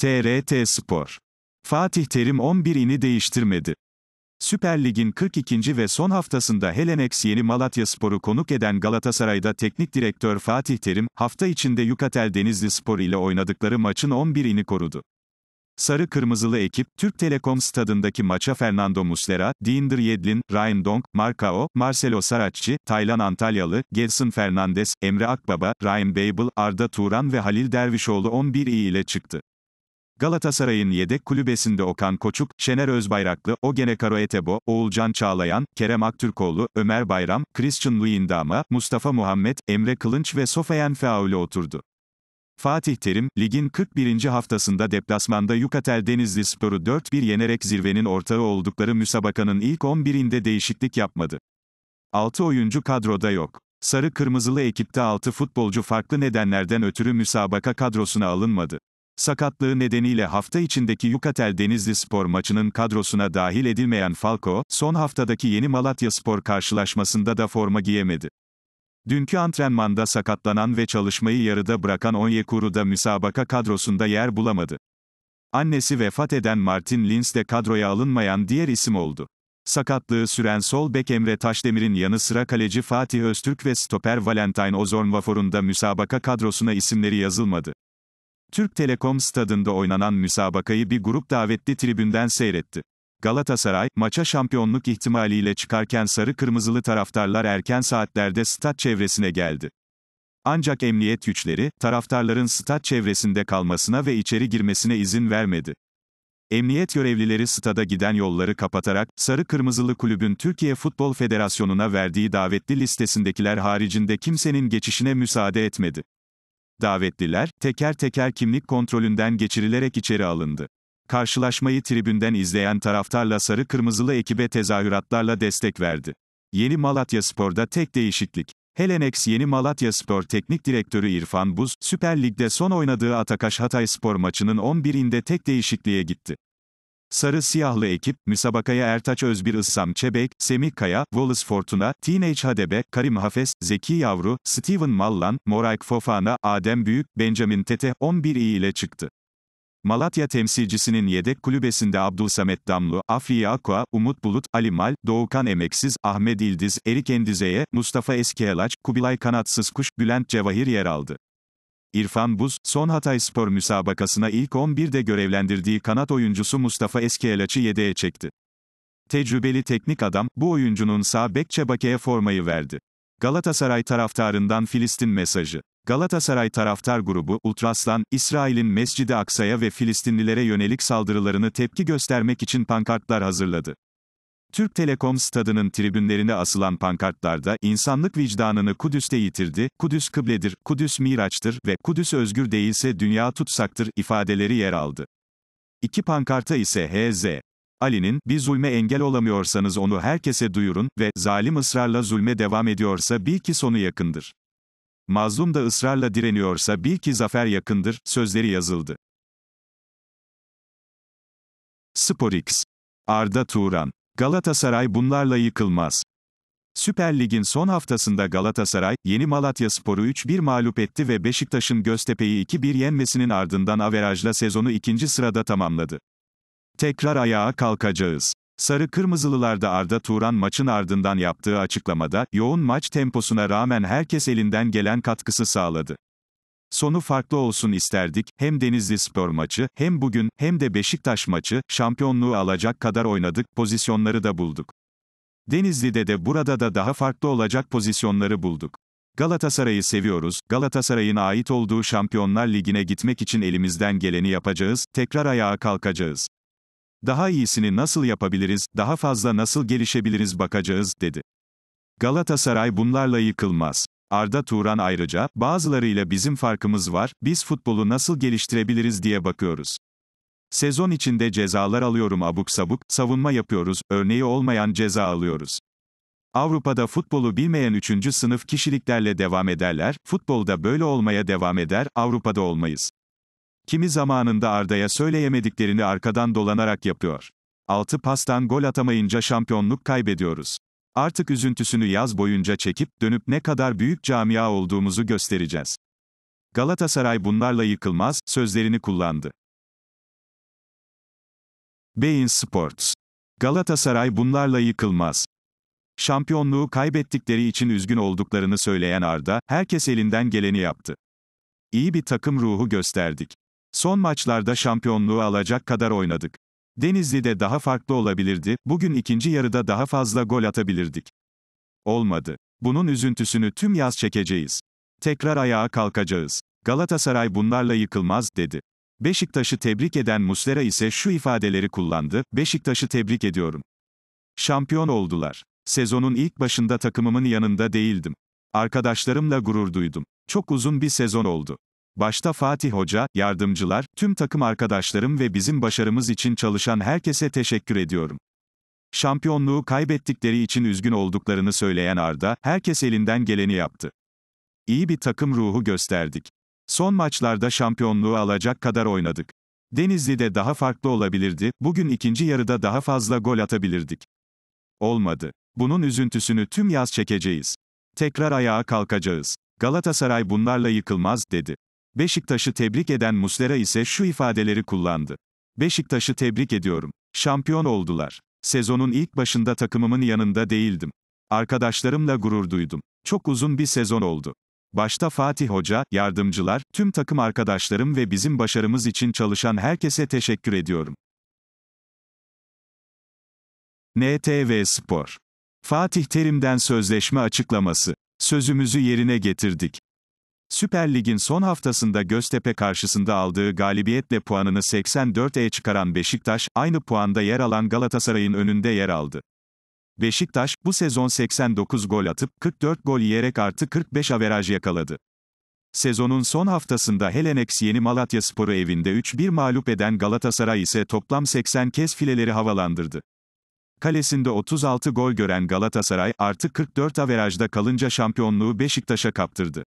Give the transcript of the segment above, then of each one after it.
TRT Spor. Fatih Terim 11'ini değiştirmedi. Süper Lig'in 42. ve son haftasında Helenex yeni Malatya Sporu konuk eden Galatasaray'da teknik direktör Fatih Terim, hafta içinde Yukatel Denizli Spor ile oynadıkları maçın 11'ini korudu. Sarı Kırmızılı ekip, Türk Telekom stadındaki maça Fernando Muslera, Dinder Yedlin, Ryan Dong, Marcao, Marcelo Saracci, Taylan Antalyalı, Gelson Fernandes, Emre Akbaba, Ryan Babel, Arda Turan ve Halil Dervişoğlu 11 iyi ile çıktı. Galatasaray'ın yedek kulübesinde Okan Koçuk, Şener Özbayraklı, Ogene Karoetebo, Oğulcan Çağlayan, Kerem Aktürkoğlu, Ömer Bayram, Christian Luyendama, Mustafa Muhammed, Emre Kılınç ve Sofayan Feaule oturdu. Fatih Terim, ligin 41. haftasında deplasmanda Yukatel Denizli Sporu 4-1 yenerek zirvenin ortağı oldukları müsabakanın ilk 11'inde değişiklik yapmadı. 6 oyuncu kadroda yok. Sarı-kırmızılı ekipte 6 futbolcu farklı nedenlerden ötürü müsabaka kadrosuna alınmadı. Sakatlığı nedeniyle hafta içindeki Yukatel Denizli Spor maçının kadrosuna dahil edilmeyen Falco, son haftadaki yeni Malatya Spor karşılaşmasında da forma giyemedi. Dünkü antrenmanda sakatlanan ve çalışmayı yarıda bırakan Onyekuru da müsabaka kadrosunda yer bulamadı. Annesi vefat eden Martin Linz de kadroya alınmayan diğer isim oldu. Sakatlığı süren sol bek Emre Taşdemir'in yanı sıra kaleci Fatih Öztürk ve stoper Valentine Ozornvafor'un da müsabaka kadrosuna isimleri yazılmadı. Türk Telekom stadında oynanan müsabakayı bir grup davetli tribünden seyretti. Galatasaray, maça şampiyonluk ihtimaliyle çıkarken sarı-kırmızılı taraftarlar erken saatlerde stat çevresine geldi. Ancak emniyet güçleri, taraftarların stat çevresinde kalmasına ve içeri girmesine izin vermedi. Emniyet görevlileri stada giden yolları kapatarak, Sarı Kırmızılı Kulübün Türkiye Futbol Federasyonu'na verdiği davetli listesindekiler haricinde kimsenin geçişine müsaade etmedi. Davetliler, teker teker kimlik kontrolünden geçirilerek içeri alındı. Karşılaşmayı tribünden izleyen taraftarla sarı-kırmızılı ekibe tezahüratlarla destek verdi. Yeni Malatya Spor'da tek değişiklik. Helenex Yeni Malatya Spor Teknik Direktörü İrfan Buz, Süper Lig'de son oynadığı Atakaş Hatay Spor maçının 11'inde tek değişikliğe gitti. Sarı siyahlı ekip, müsabakaya Ertaç Özbir Issam Çebek, Semih Kaya, Wallace Fortuna, Teenage Hadebe, Karim Hafes, Zeki Yavru, Steven Mallan, Morayk Fofana, Adem Büyük, Benjamin Tete, 11 iyi ile çıktı. Malatya temsilcisinin yedek kulübesinde Abdülsamet Damlu, Afriye Akua, Umut Bulut, Ali Mal, Doğukan Emeksiz, Ahmet İldiz, Erik Endizeye, Mustafa Eskihelaç, Kubilay Kanatsız Kuş, Bülent Cevahir yer aldı. İrfan Buz, son Hatay Spor müsabakasına ilk 11'de görevlendirdiği kanat oyuncusu Mustafa Eskiyelaç'ı yedeğe çekti. Tecrübeli teknik adam, bu oyuncunun sağ bek Çebake'ye formayı verdi. Galatasaray taraftarından Filistin mesajı. Galatasaray taraftar grubu, Ultraslan, İsrail'in Mescidi Aksa'ya ve Filistinlilere yönelik saldırılarını tepki göstermek için pankartlar hazırladı. Türk Telekom stadının tribünlerine asılan pankartlarda, insanlık vicdanını Kudüs'te yitirdi, Kudüs kıbledir, Kudüs miraçtır ve Kudüs özgür değilse dünya tutsaktır ifadeleri yer aldı. İki pankarta ise HZ. Ali'nin, bir zulme engel olamıyorsanız onu herkese duyurun ve zalim ısrarla zulme devam ediyorsa bil ki sonu yakındır. Mazlum da ısrarla direniyorsa bil ki zafer yakındır, sözleri yazıldı. SporX. Arda Turan Galatasaray bunlarla yıkılmaz. Süper Lig'in son haftasında Galatasaray, Yeni Malatyaspor'u 3-1 mağlup etti ve Beşiktaş'ın Göztepe'yi 2-1 yenmesinin ardından averajla sezonu ikinci sırada tamamladı. Tekrar ayağa kalkacağız. Sarı Kırmızılılarda Arda Turan maçın ardından yaptığı açıklamada, yoğun maç temposuna rağmen herkes elinden gelen katkısı sağladı. Sonu farklı olsun isterdik, hem Denizli Spor maçı, hem bugün, hem de Beşiktaş maçı, şampiyonluğu alacak kadar oynadık, pozisyonları da bulduk. Denizli'de de burada da daha farklı olacak pozisyonları bulduk. Galatasaray'ı seviyoruz, Galatasaray'ın ait olduğu Şampiyonlar Ligi'ne gitmek için elimizden geleni yapacağız, tekrar ayağa kalkacağız. Daha iyisini nasıl yapabiliriz, daha fazla nasıl gelişebiliriz bakacağız, dedi. Galatasaray bunlarla yıkılmaz. Arda Turan ayrıca, bazılarıyla bizim farkımız var, biz futbolu nasıl geliştirebiliriz diye bakıyoruz. Sezon içinde cezalar alıyorum abuk sabuk, savunma yapıyoruz, örneği olmayan ceza alıyoruz. Avrupa'da futbolu bilmeyen üçüncü sınıf kişiliklerle devam ederler, futbolda böyle olmaya devam eder, Avrupa'da olmayız. Kimi zamanında Arda'ya söyleyemediklerini arkadan dolanarak yapıyor. 6 pastan gol atamayınca şampiyonluk kaybediyoruz. Artık üzüntüsünü yaz boyunca çekip dönüp ne kadar büyük camia olduğumuzu göstereceğiz. Galatasaray bunlarla yıkılmaz sözlerini kullandı. Beyin Sports Galatasaray bunlarla yıkılmaz. Şampiyonluğu kaybettikleri için üzgün olduklarını söyleyen Arda, herkes elinden geleni yaptı. İyi bir takım ruhu gösterdik. Son maçlarda şampiyonluğu alacak kadar oynadık. Denizli'de daha farklı olabilirdi, bugün ikinci yarıda daha fazla gol atabilirdik. Olmadı. Bunun üzüntüsünü tüm yaz çekeceğiz. Tekrar ayağa kalkacağız. Galatasaray bunlarla yıkılmaz, dedi. Beşiktaş'ı tebrik eden Muslera ise şu ifadeleri kullandı, Beşiktaş'ı tebrik ediyorum. Şampiyon oldular. Sezonun ilk başında takımımın yanında değildim. Arkadaşlarımla gurur duydum. Çok uzun bir sezon oldu. Başta Fatih Hoca, yardımcılar, tüm takım arkadaşlarım ve bizim başarımız için çalışan herkese teşekkür ediyorum. Şampiyonluğu kaybettikleri için üzgün olduklarını söyleyen Arda, herkes elinden geleni yaptı. İyi bir takım ruhu gösterdik. Son maçlarda şampiyonluğu alacak kadar oynadık. Denizli'de daha farklı olabilirdi, bugün ikinci yarıda daha fazla gol atabilirdik. Olmadı. Bunun üzüntüsünü tüm yaz çekeceğiz. Tekrar ayağa kalkacağız. Galatasaray bunlarla yıkılmaz, dedi. Beşiktaş'ı tebrik eden Muslera ise şu ifadeleri kullandı. Beşiktaş'ı tebrik ediyorum. Şampiyon oldular. Sezonun ilk başında takımımın yanında değildim. Arkadaşlarımla gurur duydum. Çok uzun bir sezon oldu. Başta Fatih Hoca, yardımcılar, tüm takım arkadaşlarım ve bizim başarımız için çalışan herkese teşekkür ediyorum. NTV Spor Fatih Terim'den sözleşme açıklaması. Sözümüzü yerine getirdik. Süper Lig'in son haftasında Göztepe karşısında aldığı galibiyetle puanını 84'e çıkaran Beşiktaş, aynı puanda yer alan Galatasaray'ın önünde yer aldı. Beşiktaş, bu sezon 89 gol atıp 44 gol yiyerek artı 45 averaj yakaladı. Sezonun son haftasında Helenex yeni Malatya Sporu evinde 3-1 mağlup eden Galatasaray ise toplam 80 kez fileleri havalandırdı. Kalesinde 36 gol gören Galatasaray, artı 44 averajda kalınca şampiyonluğu Beşiktaş'a kaptırdı.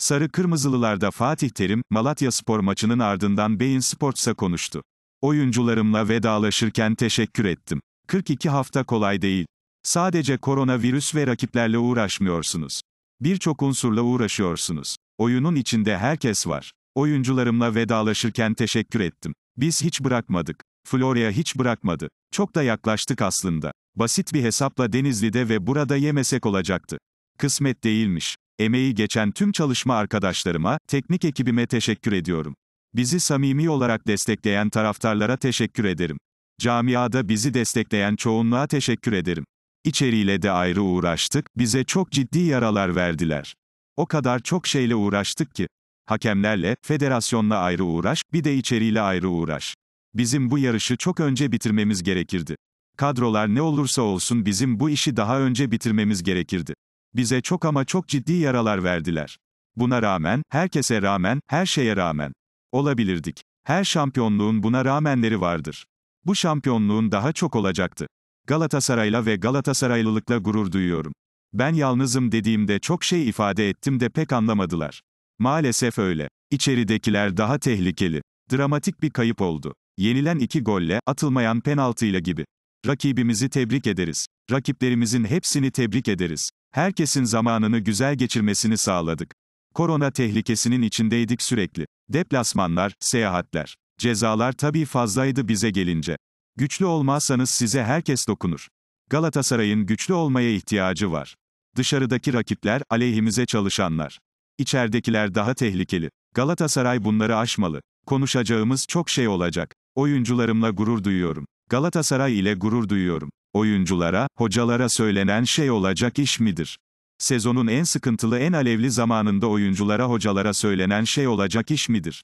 Sarı Kırmızılılarda Fatih Terim, Malatya Spor maçının ardından Beyin Sports'a konuştu. Oyuncularımla vedalaşırken teşekkür ettim. 42 hafta kolay değil. Sadece koronavirüs ve rakiplerle uğraşmıyorsunuz. Birçok unsurla uğraşıyorsunuz. Oyunun içinde herkes var. Oyuncularımla vedalaşırken teşekkür ettim. Biz hiç bırakmadık. Florya hiç bırakmadı. Çok da yaklaştık aslında. Basit bir hesapla Denizli'de ve burada yemesek olacaktı. Kısmet değilmiş emeği geçen tüm çalışma arkadaşlarıma, teknik ekibime teşekkür ediyorum. Bizi samimi olarak destekleyen taraftarlara teşekkür ederim. Camiada bizi destekleyen çoğunluğa teşekkür ederim. İçeriyle de ayrı uğraştık, bize çok ciddi yaralar verdiler. O kadar çok şeyle uğraştık ki. Hakemlerle, federasyonla ayrı uğraş, bir de içeriyle ayrı uğraş. Bizim bu yarışı çok önce bitirmemiz gerekirdi. Kadrolar ne olursa olsun bizim bu işi daha önce bitirmemiz gerekirdi. Bize çok ama çok ciddi yaralar verdiler. Buna rağmen, herkese rağmen, her şeye rağmen. Olabilirdik. Her şampiyonluğun buna rağmenleri vardır. Bu şampiyonluğun daha çok olacaktı. Galatasaray'la ve Galatasaraylılıkla gurur duyuyorum. Ben yalnızım dediğimde çok şey ifade ettim de pek anlamadılar. Maalesef öyle. İçeridekiler daha tehlikeli. Dramatik bir kayıp oldu. Yenilen iki golle, atılmayan penaltıyla gibi. Rakibimizi tebrik ederiz. Rakiplerimizin hepsini tebrik ederiz. Herkesin zamanını güzel geçirmesini sağladık. Korona tehlikesinin içindeydik sürekli. Deplasmanlar, seyahatler. Cezalar tabii fazlaydı bize gelince. Güçlü olmazsanız size herkes dokunur. Galatasaray'ın güçlü olmaya ihtiyacı var. Dışarıdaki rakipler, aleyhimize çalışanlar. İçeridekiler daha tehlikeli. Galatasaray bunları aşmalı. Konuşacağımız çok şey olacak. Oyuncularımla gurur duyuyorum. Galatasaray ile gurur duyuyorum. Oyunculara, hocalara söylenen şey olacak iş midir? Sezonun en sıkıntılı en alevli zamanında oyunculara hocalara söylenen şey olacak iş midir?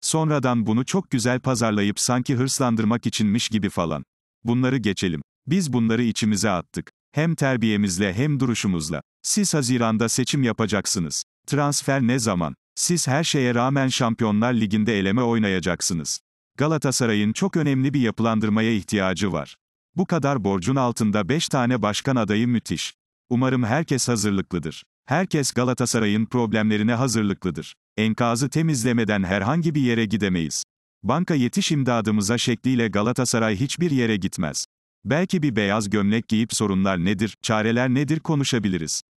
Sonradan bunu çok güzel pazarlayıp sanki hırslandırmak içinmiş gibi falan. Bunları geçelim. Biz bunları içimize attık. Hem terbiyemizle hem duruşumuzla. Siz Haziran'da seçim yapacaksınız. Transfer ne zaman? Siz her şeye rağmen Şampiyonlar Ligi'nde eleme oynayacaksınız. Galatasaray'ın çok önemli bir yapılandırmaya ihtiyacı var. Bu kadar borcun altında 5 tane başkan adayı müthiş. Umarım herkes hazırlıklıdır. Herkes Galatasaray'ın problemlerine hazırlıklıdır. Enkazı temizlemeden herhangi bir yere gidemeyiz. Banka yetiş imdadımıza şekliyle Galatasaray hiçbir yere gitmez. Belki bir beyaz gömlek giyip sorunlar nedir, çareler nedir konuşabiliriz.